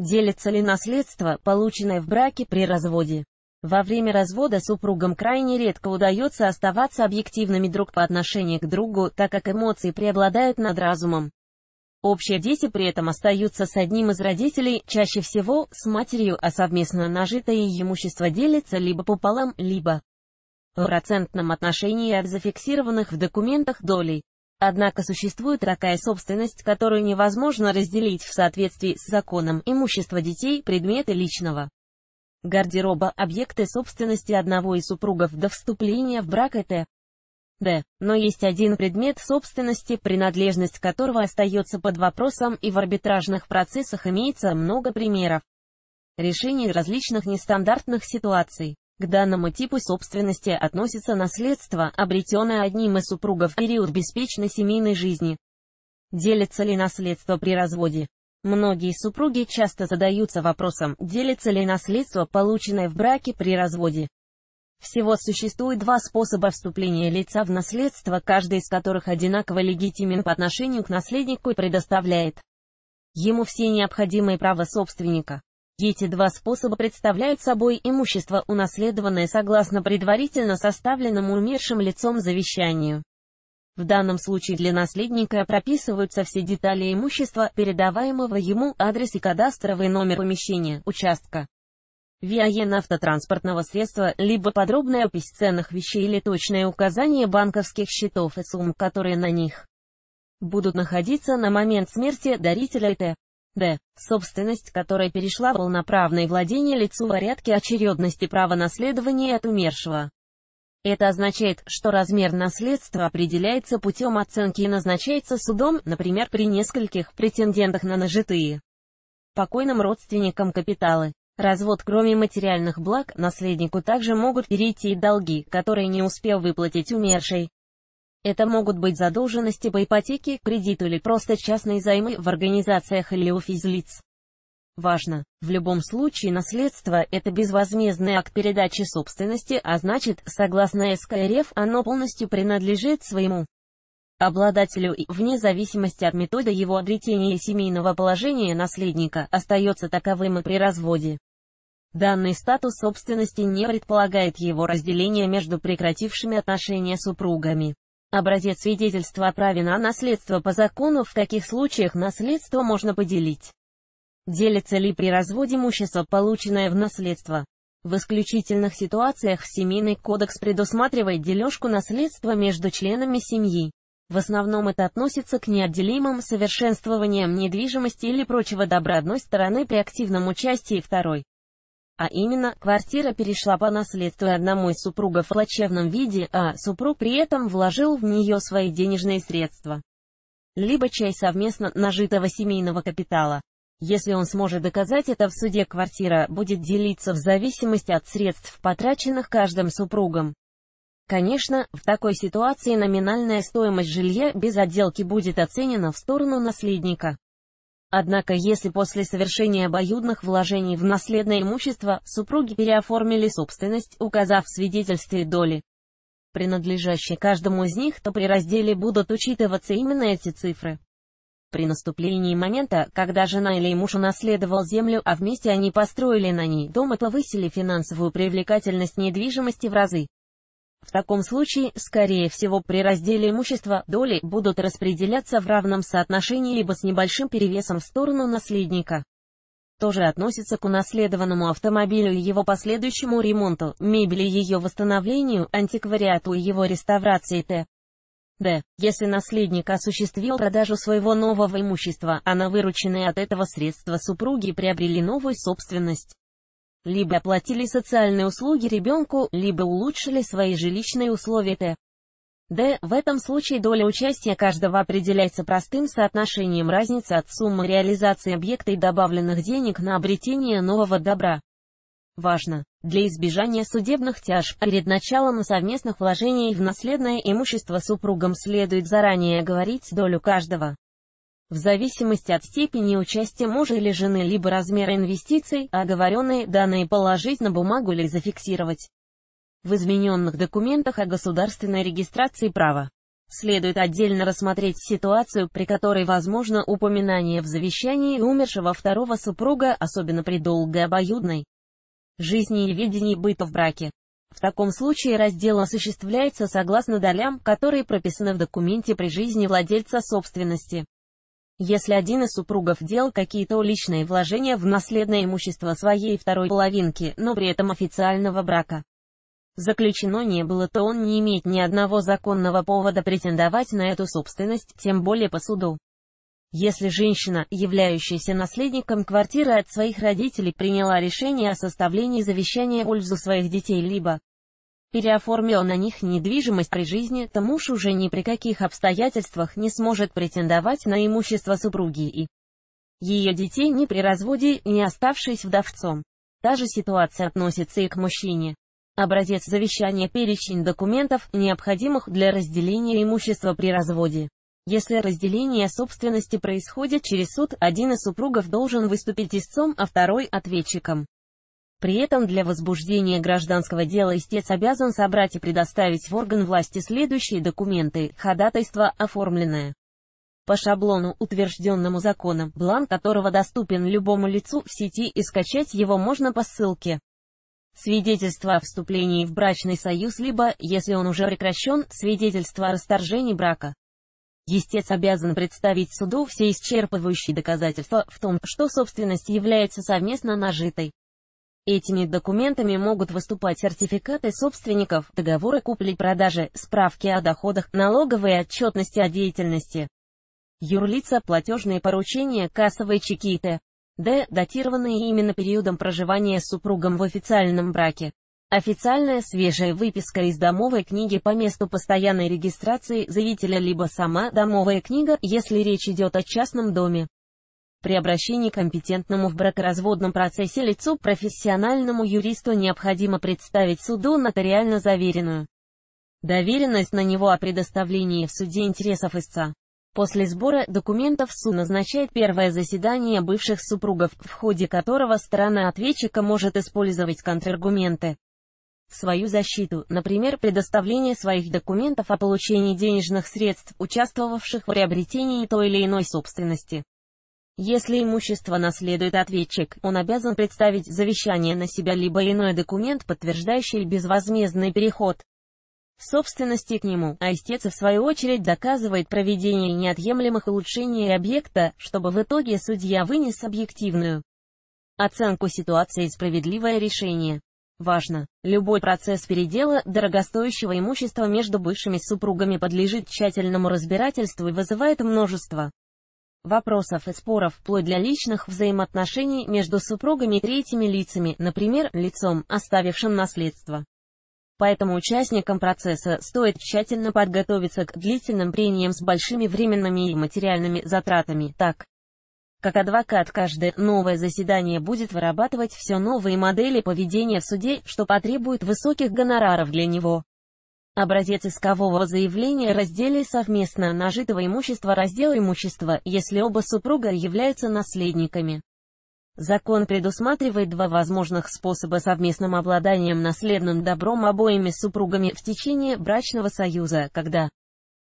Делится ли наследство, полученное в браке при разводе? Во время развода супругам крайне редко удается оставаться объективными друг по отношению к другу, так как эмоции преобладают над разумом. Общие дети при этом остаются с одним из родителей, чаще всего с матерью, а совместно нажитое имущество делится либо пополам, либо в процентном отношении от зафиксированных в документах долей. Однако существует такая собственность, которую невозможно разделить в соответствии с законом имущество детей, предметы личного гардероба, объекты собственности одного из супругов до вступления в брак это Д. Но есть один предмет собственности, принадлежность которого остается под вопросом и в арбитражных процессах имеется много примеров решений различных нестандартных ситуаций. К данному типу собственности относится наследство, обретенное одним из супругов в период беспечной семейной жизни. Делится ли наследство при разводе? Многие супруги часто задаются вопросом, делится ли наследство, полученное в браке при разводе. Всего существует два способа вступления лица в наследство, каждый из которых одинаково легитимен по отношению к наследнику и предоставляет ему все необходимые права собственника. Эти два способа представляют собой имущество, унаследованное согласно предварительно составленному умершим лицом завещанию. В данном случае для наследника прописываются все детали имущества, передаваемого ему, адрес и кадастровый номер помещения, участка. ВИАЕН автотранспортного средства, либо подробная опись ценных вещей или точное указание банковских счетов и сумм, которые на них будут находиться на момент смерти дарителя т. Д. Собственность, которая перешла в полноправное владение лицу в порядке очередности права наследования от умершего. Это означает, что размер наследства определяется путем оценки и назначается судом, например, при нескольких претендентах на нажитые покойным родственникам капиталы. Развод кроме материальных благ наследнику также могут перейти и долги, которые не успел выплатить умерший. Это могут быть задолженности по ипотеке, кредиту или просто частные займы в организациях или у физлиц. Важно, в любом случае наследство – это безвозмездный акт передачи собственности, а значит, согласно СКРФ, оно полностью принадлежит своему обладателю и, вне зависимости от метода его обретения и семейного положения наследника, остается таковым и при разводе. Данный статус собственности не предполагает его разделение между прекратившими отношения супругами. Образец свидетельства о праве на наследство по закону в каких случаях наследство можно поделить. Делится ли при разводе имущество, полученное в наследство? В исключительных ситуациях Семейный кодекс предусматривает дележку наследства между членами семьи. В основном это относится к неотделимым совершенствованиям недвижимости или прочего добра одной стороны при активном участии второй а именно, квартира перешла по наследству одному из супругов в плачевном виде, а супруг при этом вложил в нее свои денежные средства, либо часть совместно нажитого семейного капитала. Если он сможет доказать это в суде, квартира будет делиться в зависимости от средств, потраченных каждым супругом. Конечно, в такой ситуации номинальная стоимость жилья без отделки будет оценена в сторону наследника. Однако если после совершения обоюдных вложений в наследное имущество, супруги переоформили собственность, указав в свидетельстве доли, принадлежащие каждому из них, то при разделе будут учитываться именно эти цифры. При наступлении момента, когда жена или муж унаследовал землю, а вместе они построили на ней дом и повысили финансовую привлекательность недвижимости в разы, в таком случае, скорее всего, при разделе имущества доли будут распределяться в равном соотношении либо с небольшим перевесом в сторону наследника. Тоже относится к унаследованному автомобилю и его последующему ремонту, мебели и ее восстановлению, антиквариату и его реставрации т. Д. Если наследник осуществил продажу своего нового имущества, а на вырученные от этого средства супруги приобрели новую собственность либо оплатили социальные услуги ребенку, либо улучшили свои жилищные условия Т. Д. В этом случае доля участия каждого определяется простым соотношением разницы от суммы реализации объекта и добавленных денег на обретение нового добра. Важно! Для избежания судебных тяж перед началом совместных вложений в наследное имущество супругам следует заранее говорить долю каждого в зависимости от степени участия мужа или жены либо размера инвестиций, оговоренные данные положить на бумагу или зафиксировать в измененных документах о государственной регистрации права. Следует отдельно рассмотреть ситуацию, при которой возможно упоминание в завещании умершего второго супруга, особенно при долгой обоюдной жизни и видении быта в браке. В таком случае раздел осуществляется согласно долям, которые прописаны в документе при жизни владельца собственности. Если один из супругов делал какие-то личные вложения в наследное имущество своей второй половинки, но при этом официального брака заключено не было, то он не имеет ни одного законного повода претендовать на эту собственность, тем более по суду. Если женщина, являющаяся наследником квартиры от своих родителей, приняла решение о составлении завещания в пользу своих детей либо переоформил на них недвижимость при жизни, то муж уже ни при каких обстоятельствах не сможет претендовать на имущество супруги и ее детей ни при разводе, ни оставшись вдовцом. Та же ситуация относится и к мужчине. Образец завещания перечень документов, необходимых для разделения имущества при разводе. Если разделение собственности происходит через суд, один из супругов должен выступить истцом, а второй – ответчиком. При этом для возбуждения гражданского дела истец обязан собрать и предоставить в орган власти следующие документы, ходатайство оформленное по шаблону, утвержденному законом, бланк которого доступен любому лицу в сети и скачать его можно по ссылке. Свидетельство о вступлении в брачный союз либо, если он уже прекращен, свидетельство о расторжении брака. Естец обязан представить суду все исчерпывающие доказательства в том, что собственность является совместно нажитой. Этими документами могут выступать сертификаты собственников, договоры купли-продажи, справки о доходах, налоговые отчетности о деятельности, юрлица, платежные поручения, кассовые чеки и д. датированные именно периодом проживания с супругом в официальном браке. Официальная свежая выписка из домовой книги по месту постоянной регистрации заявителя либо сама домовая книга, если речь идет о частном доме. При обращении компетентному в бракоразводном процессе лицу профессиональному юристу необходимо представить суду нотариально заверенную доверенность на него о предоставлении в суде интересов истца. После сбора документов суд назначает первое заседание бывших супругов, в ходе которого сторона ответчика может использовать контраргументы в свою защиту, например, предоставление своих документов о получении денежных средств, участвовавших в приобретении той или иной собственности. Если имущество наследует ответчик, он обязан представить завещание на себя либо иной документ, подтверждающий безвозмездный переход собственности к нему, а истец в свою очередь доказывает проведение неотъемлемых улучшений объекта, чтобы в итоге судья вынес объективную оценку ситуации и справедливое решение. Важно! Любой процесс передела дорогостоящего имущества между бывшими супругами подлежит тщательному разбирательству и вызывает множество вопросов и споров вплоть для личных взаимоотношений между супругами и третьими лицами, например, лицом, оставившим наследство. Поэтому участникам процесса стоит тщательно подготовиться к длительным прениям с большими временными и материальными затратами, так как адвокат каждое новое заседание будет вырабатывать все новые модели поведения в суде, что потребует высоких гонораров для него. Образец искового заявления разделе совместно нажитого имущества раздел имущества, если оба супруга являются наследниками. Закон предусматривает два возможных способа совместным обладанием наследным добром обоими супругами в течение брачного союза, когда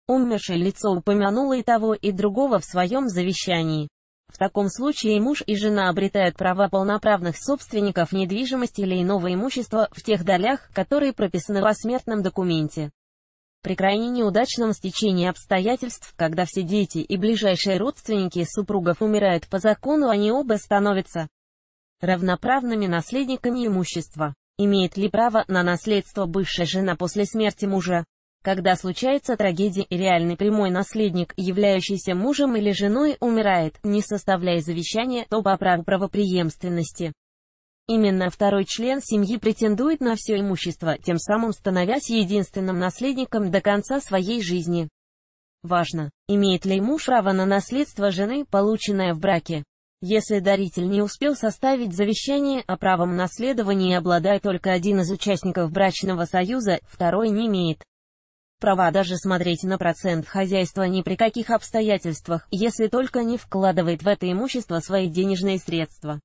умершее лицо упомянуло и того, и другого в своем завещании. В таком случае муж и жена обретают права полноправных собственников недвижимости или иного имущества в тех долях, которые прописаны в смертном документе. При крайне неудачном стечении обстоятельств, когда все дети и ближайшие родственники супругов умирают по закону, они оба становятся равноправными наследниками имущества. Имеет ли право на наследство бывшая жена после смерти мужа? Когда случается трагедия, реальный прямой наследник, являющийся мужем или женой, умирает, не составляя завещания, то по праву правоприемственности. Именно второй член семьи претендует на все имущество, тем самым становясь единственным наследником до конца своей жизни. Важно, имеет ли муж право на наследство жены, полученное в браке. Если даритель не успел составить завещание, а правом наследования обладает только один из участников брачного союза, второй не имеет права даже смотреть на процент хозяйства ни при каких обстоятельствах, если только не вкладывает в это имущество свои денежные средства.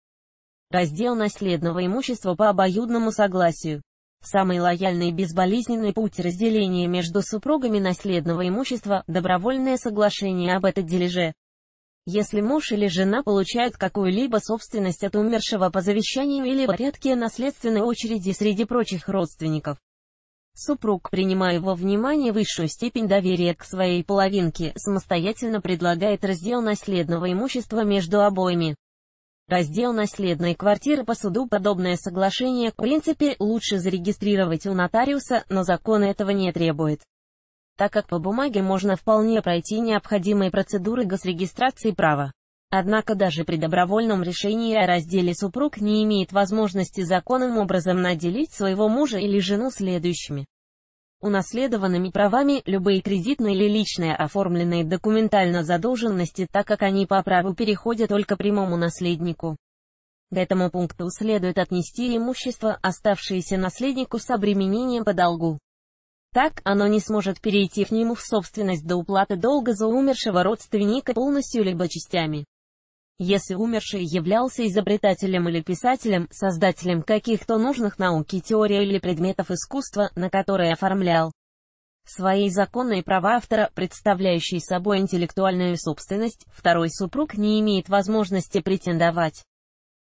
Раздел наследного имущества по обоюдному согласию. Самый лояльный и безболезненный путь разделения между супругами наследного имущества – добровольное соглашение об этой дележе. Если муж или жена получают какую-либо собственность от умершего по завещанию или порядке наследственной очереди среди прочих родственников, Супруг, принимая во внимание высшую степень доверия к своей половинке, самостоятельно предлагает раздел наследного имущества между обоими. Раздел наследной квартиры по суду подобное соглашение в принципе лучше зарегистрировать у нотариуса, но закон этого не требует. Так как по бумаге можно вполне пройти необходимые процедуры госрегистрации права. Однако даже при добровольном решении о разделе супруг не имеет возможности законным образом наделить своего мужа или жену следующими унаследованными правами любые кредитные или личные оформленные документально задолженности, так как они по праву переходят только прямому наследнику. К этому пункту следует отнести имущество, оставшееся наследнику с обременением по долгу. Так, оно не сможет перейти к нему в собственность до уплаты долга за умершего родственника полностью либо частями. Если умерший являлся изобретателем или писателем, создателем каких-то нужных науки теорий или предметов искусства, на которые оформлял свои законные права автора, представляющие собой интеллектуальную собственность, второй супруг не имеет возможности претендовать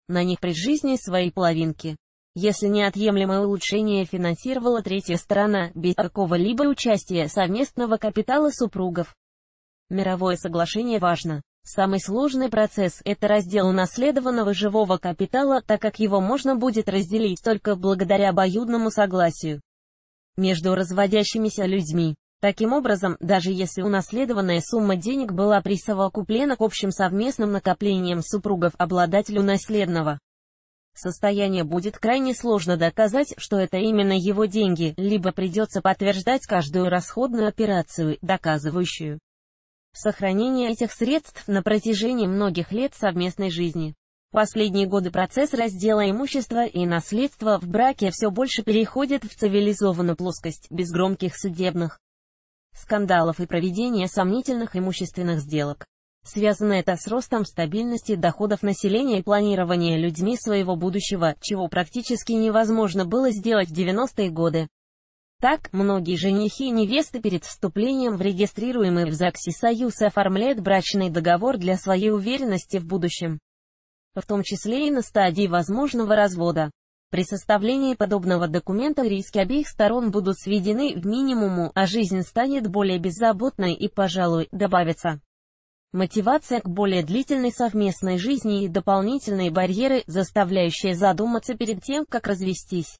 на них при жизни своей половинки. Если неотъемлемое улучшение финансировала третья сторона, без какого-либо участия совместного капитала супругов. Мировое соглашение важно. Самый сложный процесс – это раздел унаследованного живого капитала, так как его можно будет разделить только благодаря обоюдному согласию между разводящимися людьми. Таким образом, даже если унаследованная сумма денег была присовокуплена к общим совместным накоплениям супругов обладателю наследного состояния, будет крайне сложно доказать, что это именно его деньги, либо придется подтверждать каждую расходную операцию, доказывающую сохранения этих средств на протяжении многих лет совместной жизни. Последние годы процесс раздела имущества и наследства в браке все больше переходит в цивилизованную плоскость, без громких судебных скандалов и проведения сомнительных имущественных сделок. Связано это с ростом стабильности доходов населения и планирования людьми своего будущего, чего практически невозможно было сделать в 90-е годы. Так, многие женихи и невесты перед вступлением в регистрируемый в ЗАГСе союз оформляют брачный договор для своей уверенности в будущем, в том числе и на стадии возможного развода. При составлении подобного документа риски обеих сторон будут сведены к минимуму, а жизнь станет более беззаботной и, пожалуй, добавится мотивация к более длительной совместной жизни и дополнительные барьеры, заставляющие задуматься перед тем, как развестись.